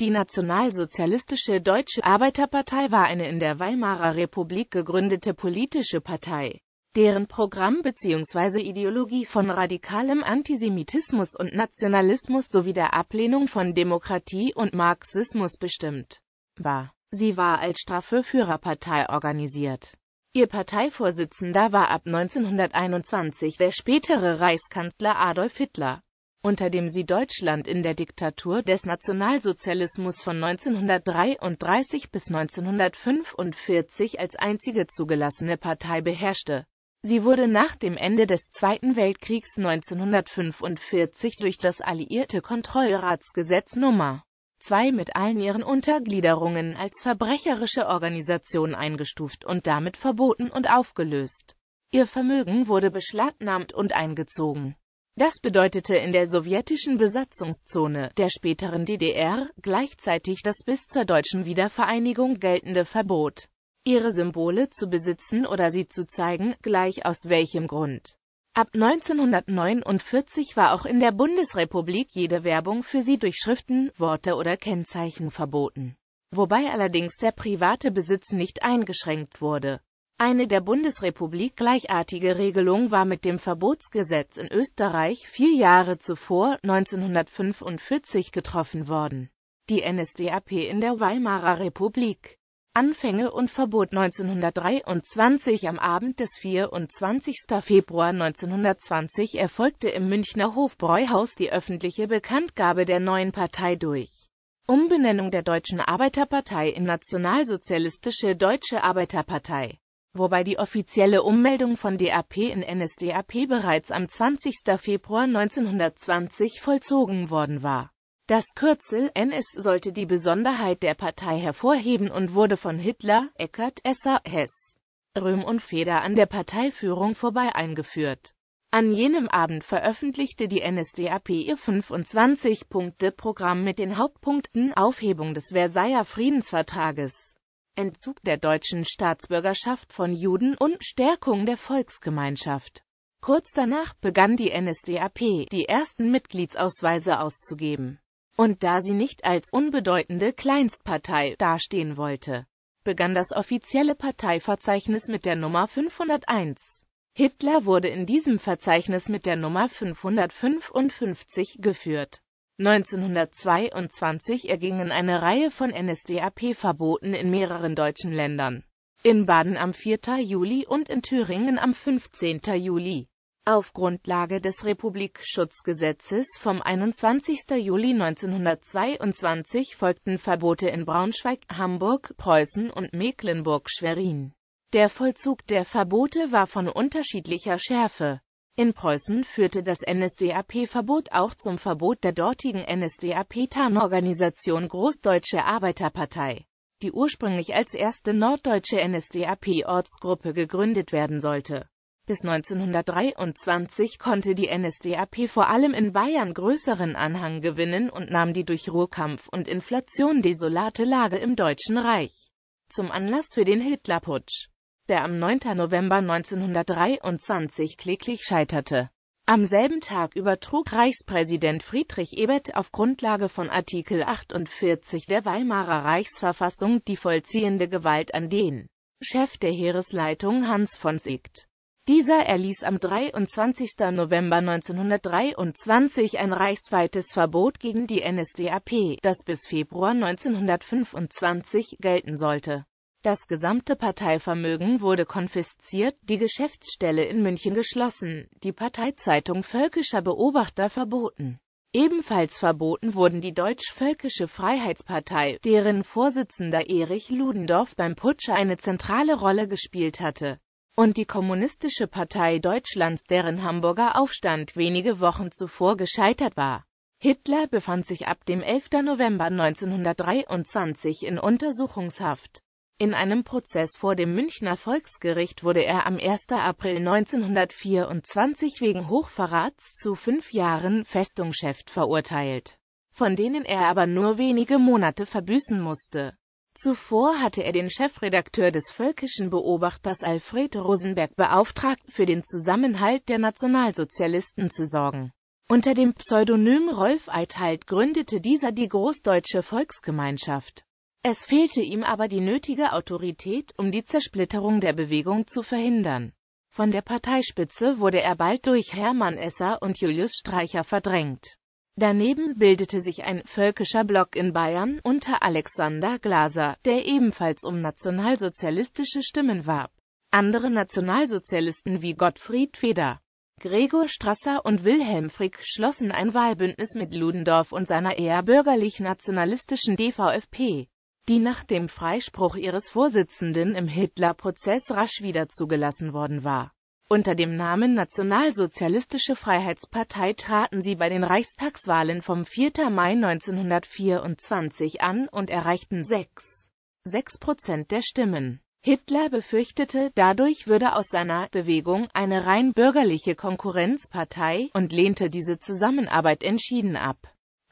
Die Nationalsozialistische Deutsche Arbeiterpartei war eine in der Weimarer Republik gegründete politische Partei, deren Programm bzw. Ideologie von radikalem Antisemitismus und Nationalismus sowie der Ablehnung von Demokratie und Marxismus bestimmt war. Sie war als straffe Führerpartei organisiert. Ihr Parteivorsitzender war ab 1921 der spätere Reichskanzler Adolf Hitler unter dem sie Deutschland in der Diktatur des Nationalsozialismus von 1933 bis 1945 als einzige zugelassene Partei beherrschte. Sie wurde nach dem Ende des Zweiten Weltkriegs 1945 durch das alliierte Kontrollratsgesetz Nr. 2 mit allen ihren Untergliederungen als verbrecherische Organisation eingestuft und damit verboten und aufgelöst. Ihr Vermögen wurde beschlagnahmt und eingezogen. Das bedeutete in der sowjetischen Besatzungszone der späteren DDR gleichzeitig das bis zur deutschen Wiedervereinigung geltende Verbot, ihre Symbole zu besitzen oder sie zu zeigen, gleich aus welchem Grund. Ab 1949 war auch in der Bundesrepublik jede Werbung für sie durch Schriften, Worte oder Kennzeichen verboten, wobei allerdings der private Besitz nicht eingeschränkt wurde. Eine der Bundesrepublik gleichartige Regelung war mit dem Verbotsgesetz in Österreich vier Jahre zuvor, 1945, getroffen worden. Die NSDAP in der Weimarer Republik Anfänge und Verbot 1923 am Abend des 24. Februar 1920 erfolgte im Münchner Hofbräuhaus die öffentliche Bekanntgabe der neuen Partei durch Umbenennung der Deutschen Arbeiterpartei in Nationalsozialistische Deutsche Arbeiterpartei wobei die offizielle Ummeldung von DAP in NSDAP bereits am 20. Februar 1920 vollzogen worden war. Das Kürzel NS sollte die Besonderheit der Partei hervorheben und wurde von Hitler, Eckert, Esser, Hess, Röhm und Feder an der Parteiführung vorbei eingeführt. An jenem Abend veröffentlichte die NSDAP ihr 25-Punkte-Programm mit den Hauptpunkten Aufhebung des Versailler Friedensvertrages Entzug der deutschen Staatsbürgerschaft von Juden und Stärkung der Volksgemeinschaft. Kurz danach begann die NSDAP, die ersten Mitgliedsausweise auszugeben. Und da sie nicht als unbedeutende Kleinstpartei dastehen wollte, begann das offizielle Parteiverzeichnis mit der Nummer 501. Hitler wurde in diesem Verzeichnis mit der Nummer 555 geführt. 1922 ergingen eine Reihe von NSDAP-Verboten in mehreren deutschen Ländern. In Baden am 4. Juli und in Thüringen am 15. Juli. Auf Grundlage des Republikschutzgesetzes vom 21. Juli 1922 folgten Verbote in Braunschweig, Hamburg, Preußen und Mecklenburg-Schwerin. Der Vollzug der Verbote war von unterschiedlicher Schärfe. In Preußen führte das NSDAP-Verbot auch zum Verbot der dortigen NSDAP-Tarnorganisation Großdeutsche Arbeiterpartei, die ursprünglich als erste norddeutsche NSDAP-Ortsgruppe gegründet werden sollte. Bis 1923 konnte die NSDAP vor allem in Bayern größeren Anhang gewinnen und nahm die durch Ruhrkampf und Inflation desolate Lage im Deutschen Reich zum Anlass für den Hitlerputsch der am 9. November 1923 kläglich scheiterte. Am selben Tag übertrug Reichspräsident Friedrich Ebert auf Grundlage von Artikel 48 der Weimarer Reichsverfassung die vollziehende Gewalt an den Chef der Heeresleitung Hans von Sigt. Dieser erließ am 23. November 1923 ein reichsweites Verbot gegen die NSDAP, das bis Februar 1925 gelten sollte. Das gesamte Parteivermögen wurde konfisziert, die Geschäftsstelle in München geschlossen, die Parteizeitung Völkischer Beobachter verboten. Ebenfalls verboten wurden die Deutsch-Völkische Freiheitspartei, deren Vorsitzender Erich Ludendorff beim Putsch eine zentrale Rolle gespielt hatte, und die Kommunistische Partei Deutschlands, deren Hamburger Aufstand wenige Wochen zuvor gescheitert war. Hitler befand sich ab dem 11. November 1923 in Untersuchungshaft. In einem Prozess vor dem Münchner Volksgericht wurde er am 1. April 1924 wegen Hochverrats zu fünf Jahren Festungschef verurteilt, von denen er aber nur wenige Monate verbüßen musste. Zuvor hatte er den Chefredakteur des Völkischen Beobachters Alfred Rosenberg beauftragt, für den Zusammenhalt der Nationalsozialisten zu sorgen. Unter dem Pseudonym Rolf Eithalt gründete dieser die Großdeutsche Volksgemeinschaft. Es fehlte ihm aber die nötige Autorität, um die Zersplitterung der Bewegung zu verhindern. Von der Parteispitze wurde er bald durch Hermann Esser und Julius Streicher verdrängt. Daneben bildete sich ein völkischer Block in Bayern unter Alexander Glaser, der ebenfalls um nationalsozialistische Stimmen warb. Andere Nationalsozialisten wie Gottfried Feder, Gregor Strasser und Wilhelm Frick schlossen ein Wahlbündnis mit Ludendorff und seiner eher bürgerlich-nationalistischen DVFP die nach dem Freispruch ihres Vorsitzenden im Hitler-Prozess rasch wieder zugelassen worden war. Unter dem Namen Nationalsozialistische Freiheitspartei traten sie bei den Reichstagswahlen vom 4. Mai 1924 an und erreichten 6,6 Prozent der Stimmen. Hitler befürchtete, dadurch würde aus seiner Bewegung eine rein bürgerliche Konkurrenzpartei und lehnte diese Zusammenarbeit entschieden ab.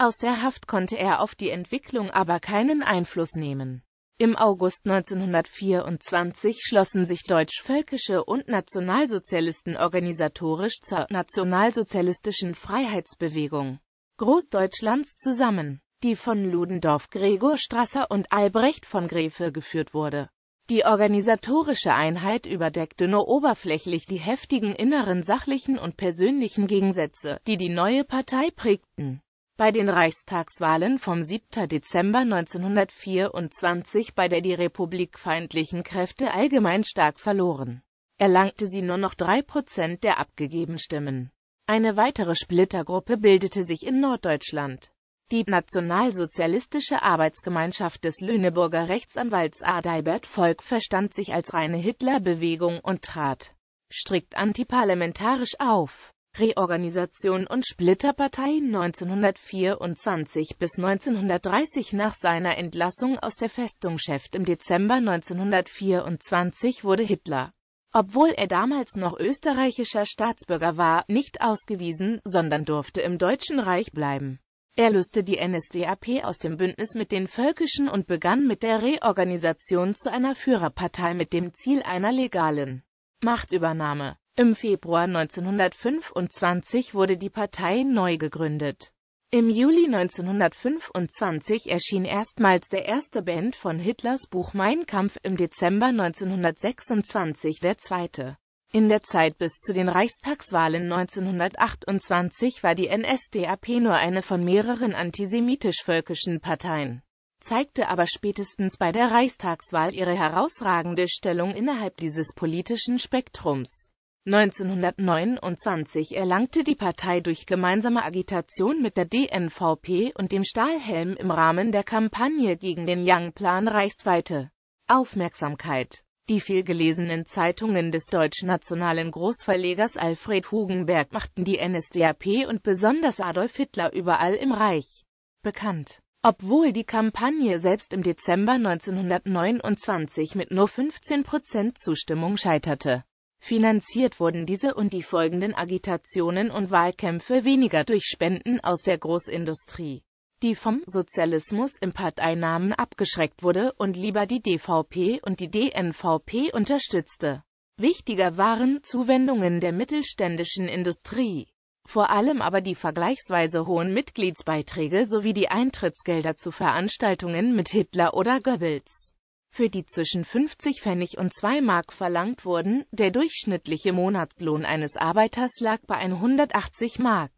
Aus der Haft konnte er auf die Entwicklung aber keinen Einfluss nehmen. Im August 1924 schlossen sich deutsch-völkische und Nationalsozialisten organisatorisch zur nationalsozialistischen Freiheitsbewegung Großdeutschlands zusammen, die von Ludendorff, Gregor Strasser und Albrecht von Grefe geführt wurde. Die organisatorische Einheit überdeckte nur oberflächlich die heftigen inneren sachlichen und persönlichen Gegensätze, die die neue Partei prägten. Bei den Reichstagswahlen vom 7. Dezember 1924, bei der die republikfeindlichen Kräfte allgemein stark verloren, erlangte sie nur noch drei Prozent der abgegebenen Stimmen. Eine weitere Splittergruppe bildete sich in Norddeutschland. Die nationalsozialistische Arbeitsgemeinschaft des Lüneburger Rechtsanwalts Adalbert Volk verstand sich als reine Hitlerbewegung und trat strikt antiparlamentarisch auf. Reorganisation und Splitterparteien 1924 bis 1930 Nach seiner Entlassung aus der Festung Chef im Dezember 1924 wurde Hitler, obwohl er damals noch österreichischer Staatsbürger war, nicht ausgewiesen, sondern durfte im Deutschen Reich bleiben. Er löste die NSDAP aus dem Bündnis mit den Völkischen und begann mit der Reorganisation zu einer Führerpartei mit dem Ziel einer legalen Machtübernahme. Im Februar 1925 wurde die Partei neu gegründet. Im Juli 1925 erschien erstmals der erste Band von Hitlers Buch Mein Kampf, im Dezember 1926 der zweite. In der Zeit bis zu den Reichstagswahlen 1928 war die NSDAP nur eine von mehreren antisemitisch-völkischen Parteien, zeigte aber spätestens bei der Reichstagswahl ihre herausragende Stellung innerhalb dieses politischen Spektrums. 1929 erlangte die Partei durch gemeinsame Agitation mit der DNVP und dem Stahlhelm im Rahmen der Kampagne gegen den Young-Plan reichsweite Aufmerksamkeit. Die vielgelesenen Zeitungen des deutschnationalen Großverlegers Alfred Hugenberg machten die NSDAP und besonders Adolf Hitler überall im Reich bekannt. Obwohl die Kampagne selbst im Dezember 1929 mit nur 15 Prozent Zustimmung scheiterte Finanziert wurden diese und die folgenden Agitationen und Wahlkämpfe weniger durch Spenden aus der Großindustrie, die vom Sozialismus im Parteinamen abgeschreckt wurde und lieber die DVP und die DNVP unterstützte. Wichtiger waren Zuwendungen der mittelständischen Industrie, vor allem aber die vergleichsweise hohen Mitgliedsbeiträge sowie die Eintrittsgelder zu Veranstaltungen mit Hitler oder Goebbels für die zwischen 50 Pfennig und 2 Mark verlangt wurden, der durchschnittliche Monatslohn eines Arbeiters lag bei 180 Mark.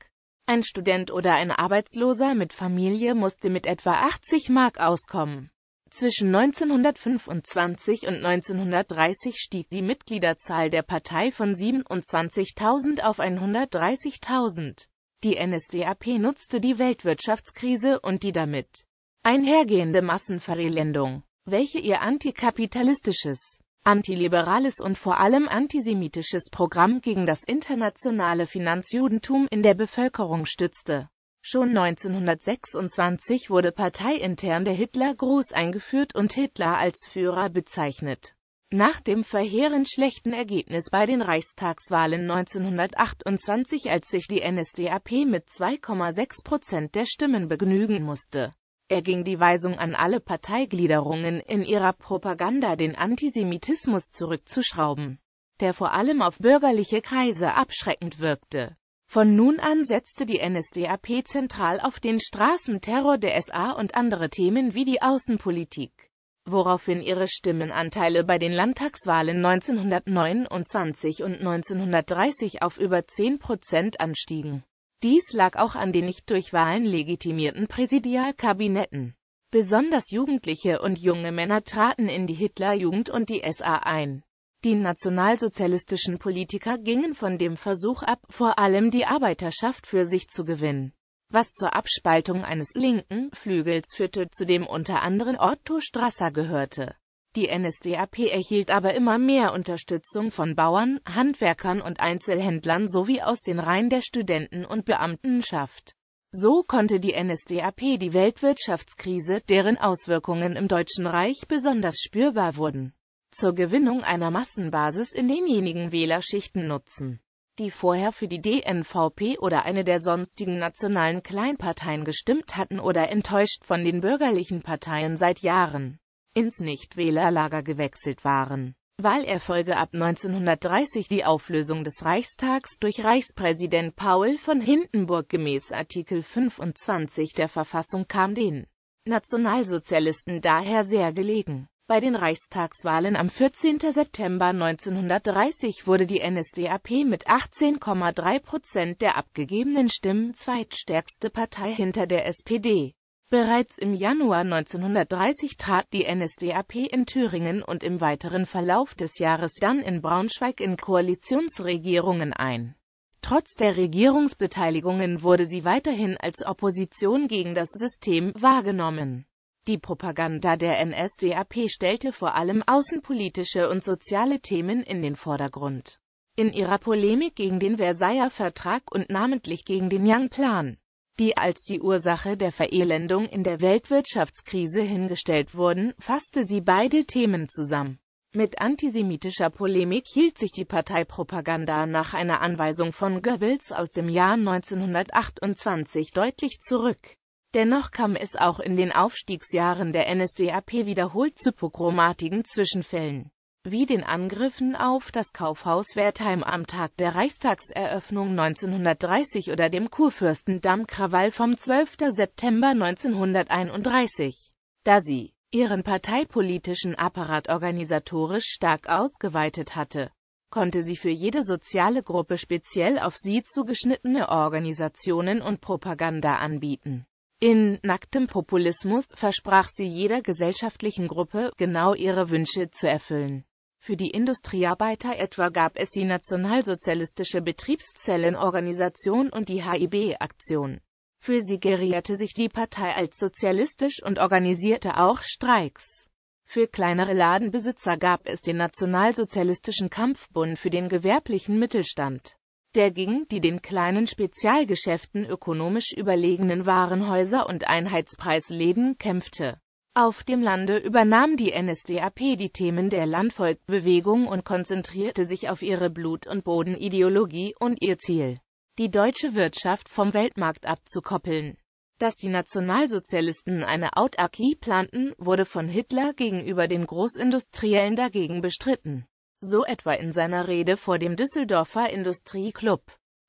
Ein Student oder ein Arbeitsloser mit Familie musste mit etwa 80 Mark auskommen. Zwischen 1925 und 1930 stieg die Mitgliederzahl der Partei von 27.000 auf 130.000. Die NSDAP nutzte die Weltwirtschaftskrise und die damit einhergehende Massenverelendung welche ihr antikapitalistisches, antiliberales und vor allem antisemitisches Programm gegen das internationale Finanzjudentum in der Bevölkerung stützte. Schon 1926 wurde parteiintern der Hitlergruß eingeführt und Hitler als Führer bezeichnet. Nach dem verheerend schlechten Ergebnis bei den Reichstagswahlen 1928, als sich die NSDAP mit 2,6 Prozent der Stimmen begnügen musste, er ging die Weisung an alle Parteigliederungen, in ihrer Propaganda den Antisemitismus zurückzuschrauben, der vor allem auf bürgerliche Kreise abschreckend wirkte. Von nun an setzte die NSDAP zentral auf den Straßenterror der SA und andere Themen wie die Außenpolitik, woraufhin ihre Stimmenanteile bei den Landtagswahlen 1929 und 1930 auf über 10 Prozent anstiegen. Dies lag auch an den nicht durch Wahlen legitimierten Präsidialkabinetten. Besonders Jugendliche und junge Männer traten in die Hitlerjugend und die SA ein. Die nationalsozialistischen Politiker gingen von dem Versuch ab, vor allem die Arbeiterschaft für sich zu gewinnen, was zur Abspaltung eines linken Flügels führte, zu dem unter anderem Otto Strasser gehörte die NSDAP erhielt aber immer mehr Unterstützung von Bauern, Handwerkern und Einzelhändlern sowie aus den Reihen der Studenten- und Beamtenschaft. So konnte die NSDAP die Weltwirtschaftskrise, deren Auswirkungen im Deutschen Reich besonders spürbar wurden, zur Gewinnung einer Massenbasis in denjenigen Wählerschichten nutzen, die vorher für die DNVP oder eine der sonstigen nationalen Kleinparteien gestimmt hatten oder enttäuscht von den bürgerlichen Parteien seit Jahren ins Nichtwählerlager gewechselt waren. Wahlerfolge ab 1930 Die Auflösung des Reichstags durch Reichspräsident Paul von Hindenburg gemäß Artikel 25 der Verfassung kam den Nationalsozialisten daher sehr gelegen. Bei den Reichstagswahlen am 14. September 1930 wurde die NSDAP mit 18,3 Prozent der abgegebenen Stimmen zweitstärkste Partei hinter der SPD. Bereits im Januar 1930 trat die NSDAP in Thüringen und im weiteren Verlauf des Jahres dann in Braunschweig in Koalitionsregierungen ein. Trotz der Regierungsbeteiligungen wurde sie weiterhin als Opposition gegen das System wahrgenommen. Die Propaganda der NSDAP stellte vor allem außenpolitische und soziale Themen in den Vordergrund. In ihrer Polemik gegen den Versailler Vertrag und namentlich gegen den Young-Plan die als die Ursache der Verelendung in der Weltwirtschaftskrise hingestellt wurden, fasste sie beide Themen zusammen. Mit antisemitischer Polemik hielt sich die Parteipropaganda nach einer Anweisung von Goebbels aus dem Jahr 1928 deutlich zurück. Dennoch kam es auch in den Aufstiegsjahren der NSDAP wiederholt zu pogromatigen Zwischenfällen wie den Angriffen auf das Kaufhaus Wertheim am Tag der Reichstagseröffnung 1930 oder dem Kurfürstendamm-Krawall vom 12. September 1931. Da sie ihren parteipolitischen Apparat organisatorisch stark ausgeweitet hatte, konnte sie für jede soziale Gruppe speziell auf sie zugeschnittene Organisationen und Propaganda anbieten. In nacktem Populismus versprach sie jeder gesellschaftlichen Gruppe, genau ihre Wünsche zu erfüllen. Für die Industriearbeiter etwa gab es die nationalsozialistische Betriebszellenorganisation und die HIB-Aktion. Für sie gerierte sich die Partei als sozialistisch und organisierte auch Streiks. Für kleinere Ladenbesitzer gab es den Nationalsozialistischen Kampfbund für den gewerblichen Mittelstand. Der ging die den kleinen Spezialgeschäften ökonomisch überlegenen Warenhäuser und Einheitspreisläden kämpfte. Auf dem Lande übernahm die NSDAP die Themen der Landvolkbewegung und konzentrierte sich auf ihre Blut- und Bodenideologie und ihr Ziel, die deutsche Wirtschaft vom Weltmarkt abzukoppeln. Dass die Nationalsozialisten eine Autarkie planten, wurde von Hitler gegenüber den Großindustriellen dagegen bestritten. So etwa in seiner Rede vor dem Düsseldorfer Industrieclub.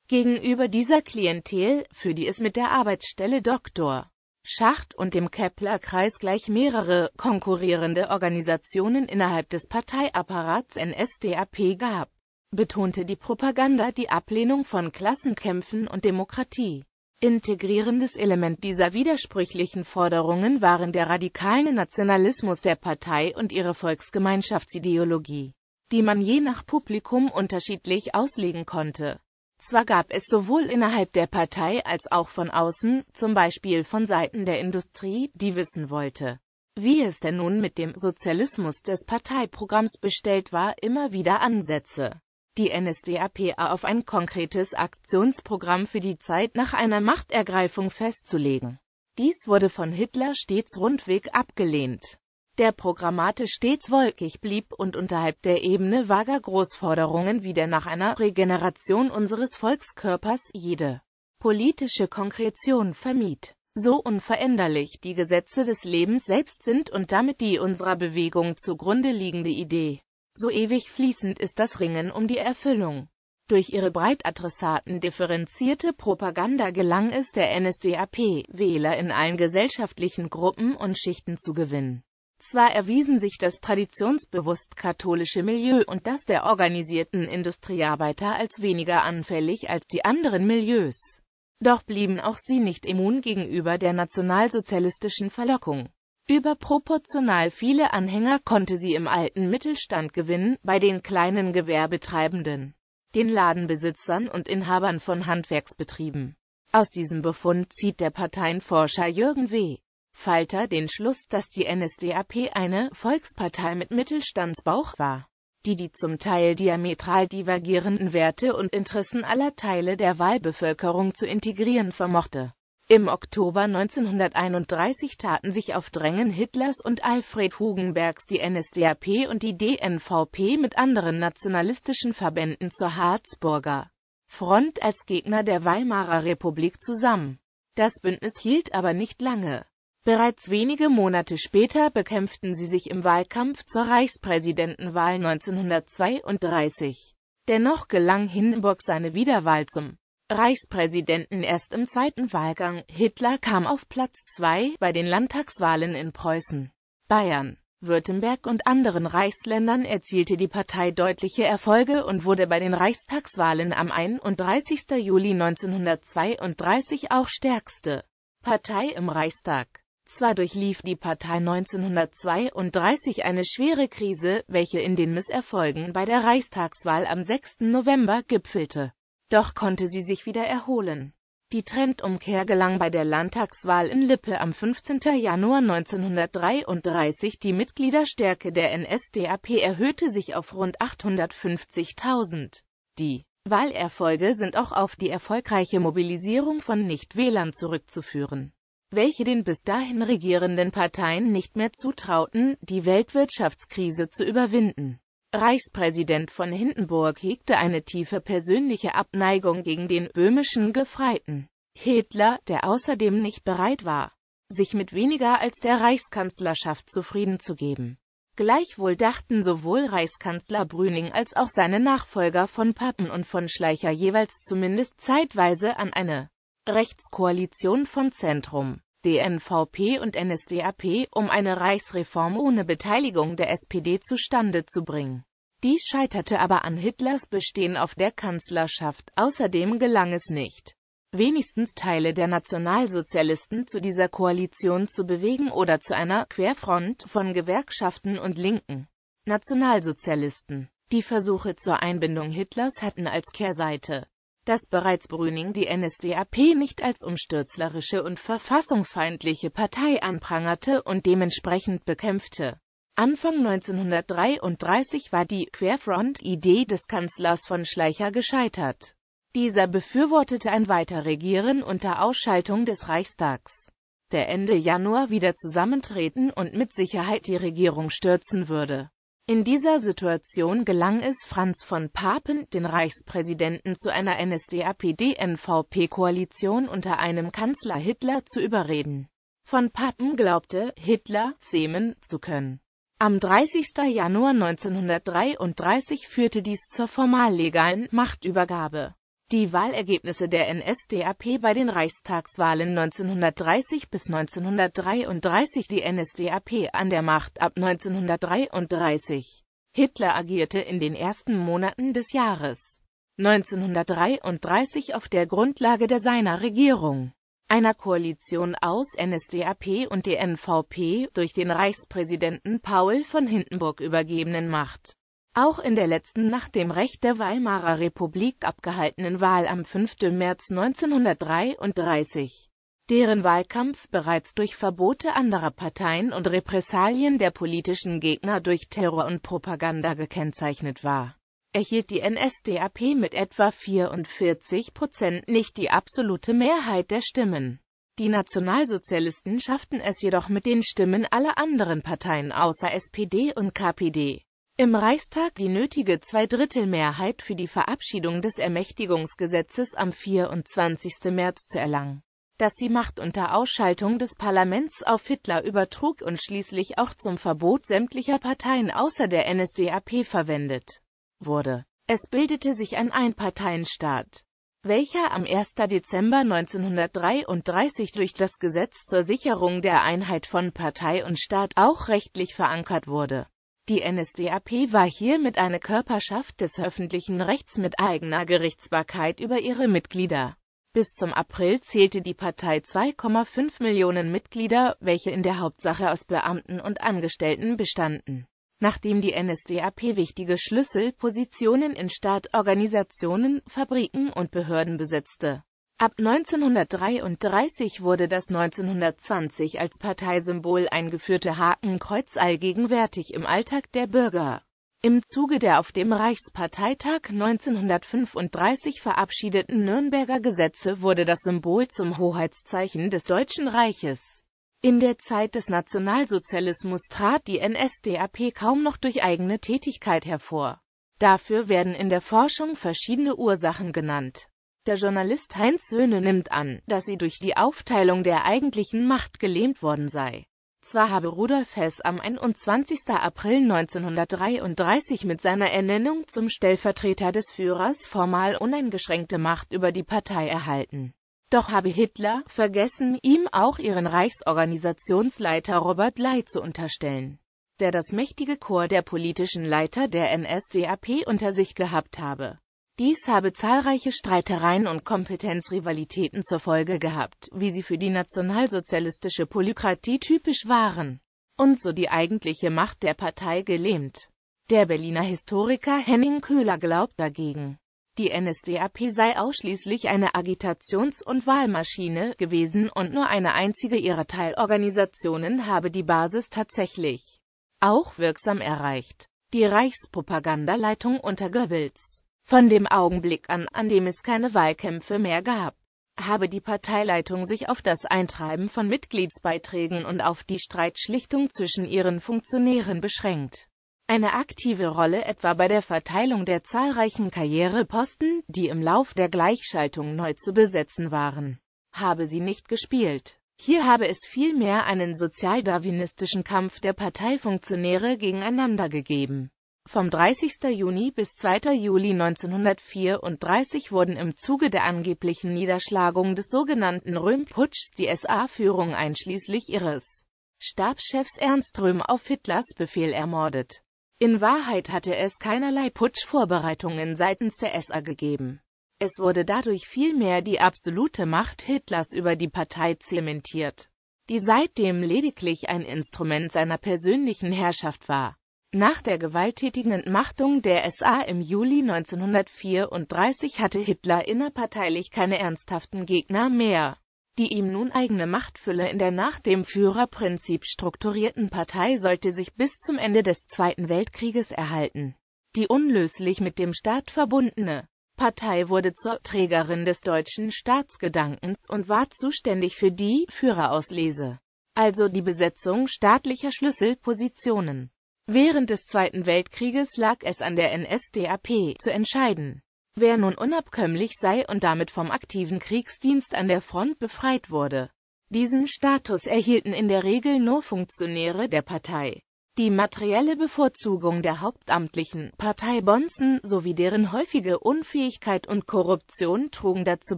Gegenüber dieser Klientel, für die es mit der Arbeitsstelle Dr. Schacht und dem Kepler-Kreis gleich mehrere konkurrierende Organisationen innerhalb des Parteiapparats NSDAP gab, betonte die Propaganda die Ablehnung von Klassenkämpfen und Demokratie. Integrierendes Element dieser widersprüchlichen Forderungen waren der radikale Nationalismus der Partei und ihre Volksgemeinschaftsideologie, die man je nach Publikum unterschiedlich auslegen konnte. Zwar gab es sowohl innerhalb der Partei als auch von außen, zum Beispiel von Seiten der Industrie, die wissen wollte, wie es denn nun mit dem Sozialismus des Parteiprogramms bestellt war, immer wieder Ansätze. Die NSDAP auf ein konkretes Aktionsprogramm für die Zeit nach einer Machtergreifung festzulegen. Dies wurde von Hitler stets rundweg abgelehnt der Programmate stets wolkig blieb und unterhalb der Ebene vager Großforderungen wie der nach einer Regeneration unseres Volkskörpers jede politische Konkretion vermied. So unveränderlich die Gesetze des Lebens selbst sind und damit die unserer Bewegung zugrunde liegende Idee, so ewig fließend ist das Ringen um die Erfüllung. Durch ihre Breitadressaten differenzierte Propaganda gelang es der NSDAP, Wähler in allen gesellschaftlichen Gruppen und Schichten zu gewinnen. Zwar erwiesen sich das traditionsbewusst katholische Milieu und das der organisierten Industriearbeiter als weniger anfällig als die anderen Milieus. Doch blieben auch sie nicht immun gegenüber der nationalsozialistischen Verlockung. Überproportional viele Anhänger konnte sie im alten Mittelstand gewinnen, bei den kleinen Gewerbetreibenden, den Ladenbesitzern und Inhabern von Handwerksbetrieben. Aus diesem Befund zieht der Parteienforscher Jürgen W. Falter den Schluss, dass die NSDAP eine Volkspartei mit Mittelstandsbauch war, die die zum Teil diametral divergierenden Werte und Interessen aller Teile der Wahlbevölkerung zu integrieren vermochte. Im Oktober 1931 taten sich auf Drängen Hitlers und Alfred Hugenbergs die NSDAP und die DNVP mit anderen nationalistischen Verbänden zur Harzburger Front als Gegner der Weimarer Republik zusammen. Das Bündnis hielt aber nicht lange. Bereits wenige Monate später bekämpften sie sich im Wahlkampf zur Reichspräsidentenwahl 1932. Dennoch gelang Hindenburg seine Wiederwahl zum Reichspräsidenten erst im zweiten Wahlgang. Hitler kam auf Platz 2 bei den Landtagswahlen in Preußen, Bayern, Württemberg und anderen Reichsländern erzielte die Partei deutliche Erfolge und wurde bei den Reichstagswahlen am 31. Juli 1932 auch stärkste Partei im Reichstag. Zwar durchlief die Partei 1932 eine schwere Krise, welche in den Misserfolgen bei der Reichstagswahl am 6. November gipfelte. Doch konnte sie sich wieder erholen. Die Trendumkehr gelang bei der Landtagswahl in Lippe am 15. Januar 1933. Die Mitgliederstärke der NSDAP erhöhte sich auf rund 850.000. Die Wahlerfolge sind auch auf die erfolgreiche Mobilisierung von Nichtwählern zurückzuführen welche den bis dahin regierenden Parteien nicht mehr zutrauten, die Weltwirtschaftskrise zu überwinden. Reichspräsident von Hindenburg hegte eine tiefe persönliche Abneigung gegen den böhmischen Gefreiten. Hitler, der außerdem nicht bereit war, sich mit weniger als der Reichskanzlerschaft zufrieden zu geben. Gleichwohl dachten sowohl Reichskanzler Brüning als auch seine Nachfolger von Pappen und von Schleicher jeweils zumindest zeitweise an eine Rechtskoalition von Zentrum, DNVP und NSDAP, um eine Reichsreform ohne Beteiligung der SPD zustande zu bringen. Dies scheiterte aber an Hitlers Bestehen auf der Kanzlerschaft, außerdem gelang es nicht, wenigstens Teile der Nationalsozialisten zu dieser Koalition zu bewegen oder zu einer Querfront von Gewerkschaften und Linken. Nationalsozialisten. Die Versuche zur Einbindung Hitlers hatten als Kehrseite dass bereits Brüning die NSDAP nicht als umstürzlerische und verfassungsfeindliche Partei anprangerte und dementsprechend bekämpfte. Anfang 1933 war die Querfront-Idee des Kanzlers von Schleicher gescheitert. Dieser befürwortete ein Weiterregieren unter Ausschaltung des Reichstags, der Ende Januar wieder zusammentreten und mit Sicherheit die Regierung stürzen würde. In dieser Situation gelang es Franz von Papen, den Reichspräsidenten zu einer NSDAP-DNVP-Koalition unter einem Kanzler Hitler zu überreden. Von Papen glaubte, Hitler zähmen zu können. Am 30. Januar 1933 führte dies zur formal legalen Machtübergabe. Die Wahlergebnisse der NSDAP bei den Reichstagswahlen 1930 bis 1933 die NSDAP an der Macht ab 1933. Hitler agierte in den ersten Monaten des Jahres 1933 auf der Grundlage der seiner Regierung, einer Koalition aus NSDAP und DNVP, durch den Reichspräsidenten Paul von Hindenburg übergebenen Macht. Auch in der letzten nach dem Recht der Weimarer Republik abgehaltenen Wahl am 5. März 1933, deren Wahlkampf bereits durch Verbote anderer Parteien und Repressalien der politischen Gegner durch Terror und Propaganda gekennzeichnet war, erhielt die NSDAP mit etwa 44 Prozent nicht die absolute Mehrheit der Stimmen. Die Nationalsozialisten schafften es jedoch mit den Stimmen aller anderen Parteien außer SPD und KPD im Reichstag die nötige Zweidrittelmehrheit für die Verabschiedung des Ermächtigungsgesetzes am 24. März zu erlangen, das die Macht unter Ausschaltung des Parlaments auf Hitler übertrug und schließlich auch zum Verbot sämtlicher Parteien außer der NSDAP verwendet wurde. Es bildete sich ein Einparteienstaat welcher am 1. Dezember 1933 durch das Gesetz zur Sicherung der Einheit von Partei und Staat auch rechtlich verankert wurde die NSDAP war hiermit eine Körperschaft des öffentlichen Rechts mit eigener Gerichtsbarkeit über ihre Mitglieder. Bis zum April zählte die Partei 2,5 Millionen Mitglieder, welche in der Hauptsache aus Beamten und Angestellten bestanden. Nachdem die NSDAP wichtige Schlüsselpositionen in Staat, Organisationen, Fabriken und Behörden besetzte, Ab 1933 wurde das 1920 als Parteisymbol eingeführte Hakenkreuz allgegenwärtig im Alltag der Bürger. Im Zuge der auf dem Reichsparteitag 1935 verabschiedeten Nürnberger Gesetze wurde das Symbol zum Hoheitszeichen des Deutschen Reiches. In der Zeit des Nationalsozialismus trat die NSDAP kaum noch durch eigene Tätigkeit hervor. Dafür werden in der Forschung verschiedene Ursachen genannt. Der Journalist Heinz Höhne nimmt an, dass sie durch die Aufteilung der eigentlichen Macht gelähmt worden sei. Zwar habe Rudolf Hess am 21. April 1933 mit seiner Ernennung zum Stellvertreter des Führers formal uneingeschränkte Macht über die Partei erhalten. Doch habe Hitler vergessen, ihm auch ihren Reichsorganisationsleiter Robert Ley zu unterstellen, der das mächtige Chor der politischen Leiter der NSDAP unter sich gehabt habe. Dies habe zahlreiche Streitereien und Kompetenzrivalitäten zur Folge gehabt, wie sie für die nationalsozialistische Polykratie typisch waren und so die eigentliche Macht der Partei gelähmt. Der Berliner Historiker Henning Köhler glaubt dagegen, die NSDAP sei ausschließlich eine Agitations- und Wahlmaschine gewesen und nur eine einzige ihrer Teilorganisationen habe die Basis tatsächlich auch wirksam erreicht. Die Reichspropagandaleitung unter Goebbels von dem Augenblick an, an dem es keine Wahlkämpfe mehr gab, habe die Parteileitung sich auf das Eintreiben von Mitgliedsbeiträgen und auf die Streitschlichtung zwischen ihren Funktionären beschränkt. Eine aktive Rolle etwa bei der Verteilung der zahlreichen Karriereposten, die im Lauf der Gleichschaltung neu zu besetzen waren, habe sie nicht gespielt. Hier habe es vielmehr einen sozialdarwinistischen Kampf der Parteifunktionäre gegeneinander gegeben. Vom 30. Juni bis 2. Juli 1934 wurden im Zuge der angeblichen Niederschlagung des sogenannten Röhm-Putschs die SA-Führung einschließlich ihres Stabschefs Ernst Röhm auf Hitlers Befehl ermordet. In Wahrheit hatte es keinerlei Putschvorbereitungen seitens der SA gegeben. Es wurde dadurch vielmehr die absolute Macht Hitlers über die Partei zementiert, die seitdem lediglich ein Instrument seiner persönlichen Herrschaft war. Nach der gewalttätigen Entmachtung der SA im Juli 1934 hatte Hitler innerparteilich keine ernsthaften Gegner mehr. Die ihm nun eigene Machtfülle in der nach dem Führerprinzip strukturierten Partei sollte sich bis zum Ende des Zweiten Weltkrieges erhalten. Die unlöslich mit dem Staat verbundene Partei wurde zur Trägerin des deutschen Staatsgedankens und war zuständig für die Führerauslese, also die Besetzung staatlicher Schlüsselpositionen. Während des Zweiten Weltkrieges lag es an der NSDAP, zu entscheiden, wer nun unabkömmlich sei und damit vom aktiven Kriegsdienst an der Front befreit wurde. Diesen Status erhielten in der Regel nur Funktionäre der Partei. Die materielle Bevorzugung der hauptamtlichen Parteibonzen sowie deren häufige Unfähigkeit und Korruption trugen dazu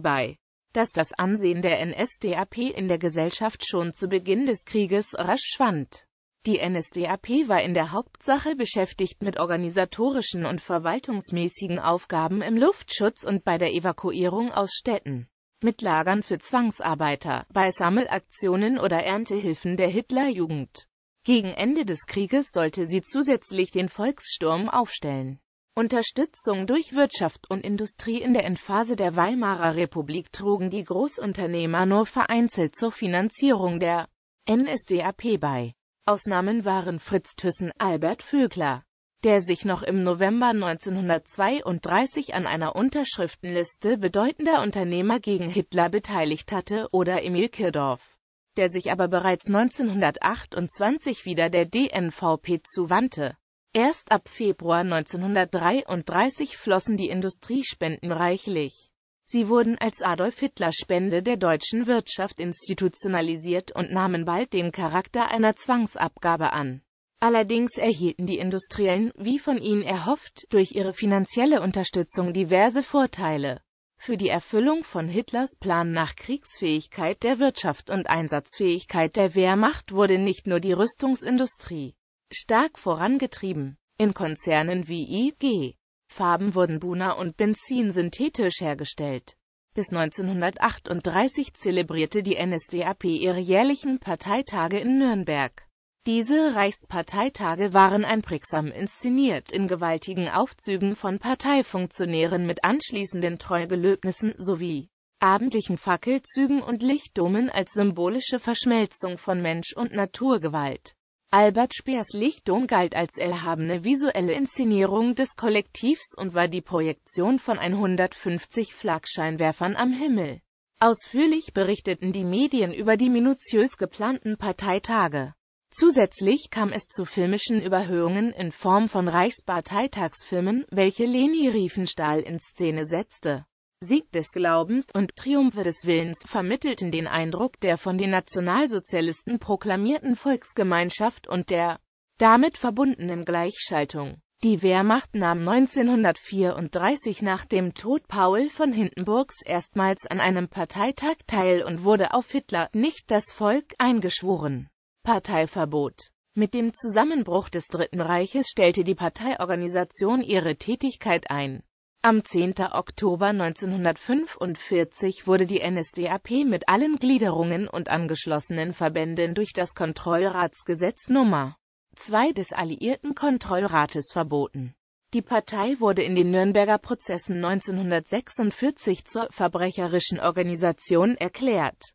bei, dass das Ansehen der NSDAP in der Gesellschaft schon zu Beginn des Krieges rasch schwand. Die NSDAP war in der Hauptsache beschäftigt mit organisatorischen und verwaltungsmäßigen Aufgaben im Luftschutz und bei der Evakuierung aus Städten, mit Lagern für Zwangsarbeiter, bei Sammelaktionen oder Erntehilfen der Hitlerjugend. Gegen Ende des Krieges sollte sie zusätzlich den Volkssturm aufstellen. Unterstützung durch Wirtschaft und Industrie in der Endphase der Weimarer Republik trugen die Großunternehmer nur vereinzelt zur Finanzierung der NSDAP bei. Ausnahmen waren Fritz Thyssen, Albert Vögler, der sich noch im November 1932 an einer Unterschriftenliste bedeutender Unternehmer gegen Hitler beteiligt hatte, oder Emil Kirdorf, der sich aber bereits 1928 wieder der DNVP zuwandte. Erst ab Februar 1933 flossen die Industriespenden reichlich. Sie wurden als Adolf Hitler Spende der deutschen Wirtschaft institutionalisiert und nahmen bald den Charakter einer Zwangsabgabe an. Allerdings erhielten die Industriellen, wie von ihnen erhofft, durch ihre finanzielle Unterstützung diverse Vorteile. Für die Erfüllung von Hitlers Plan nach Kriegsfähigkeit der Wirtschaft und Einsatzfähigkeit der Wehrmacht wurde nicht nur die Rüstungsindustrie stark vorangetrieben. In Konzernen wie IG Farben wurden Buna und Benzin synthetisch hergestellt. Bis 1938 zelebrierte die NSDAP ihre jährlichen Parteitage in Nürnberg. Diese Reichsparteitage waren einprägsam inszeniert in gewaltigen Aufzügen von Parteifunktionären mit anschließenden Treugelöbnissen sowie abendlichen Fackelzügen und Lichtdomen als symbolische Verschmelzung von Mensch- und Naturgewalt. Albert Speers Lichtung galt als erhabene visuelle Inszenierung des Kollektivs und war die Projektion von 150 Flaggscheinwerfern am Himmel. Ausführlich berichteten die Medien über die minutiös geplanten Parteitage. Zusätzlich kam es zu filmischen Überhöhungen in Form von Reichsparteitagsfilmen, welche Leni Riefenstahl in Szene setzte Sieg des Glaubens und Triumphe des Willens vermittelten den Eindruck der von den Nationalsozialisten proklamierten Volksgemeinschaft und der damit verbundenen Gleichschaltung. Die Wehrmacht nahm 1934 nach dem Tod Paul von Hindenburgs erstmals an einem Parteitag teil und wurde auf Hitler, nicht das Volk, eingeschworen. Parteiverbot Mit dem Zusammenbruch des Dritten Reiches stellte die Parteiorganisation ihre Tätigkeit ein. Am 10. Oktober 1945 wurde die NSDAP mit allen Gliederungen und angeschlossenen Verbänden durch das Kontrollratsgesetz Nummer 2 des Alliierten Kontrollrates verboten. Die Partei wurde in den Nürnberger Prozessen 1946 zur verbrecherischen Organisation erklärt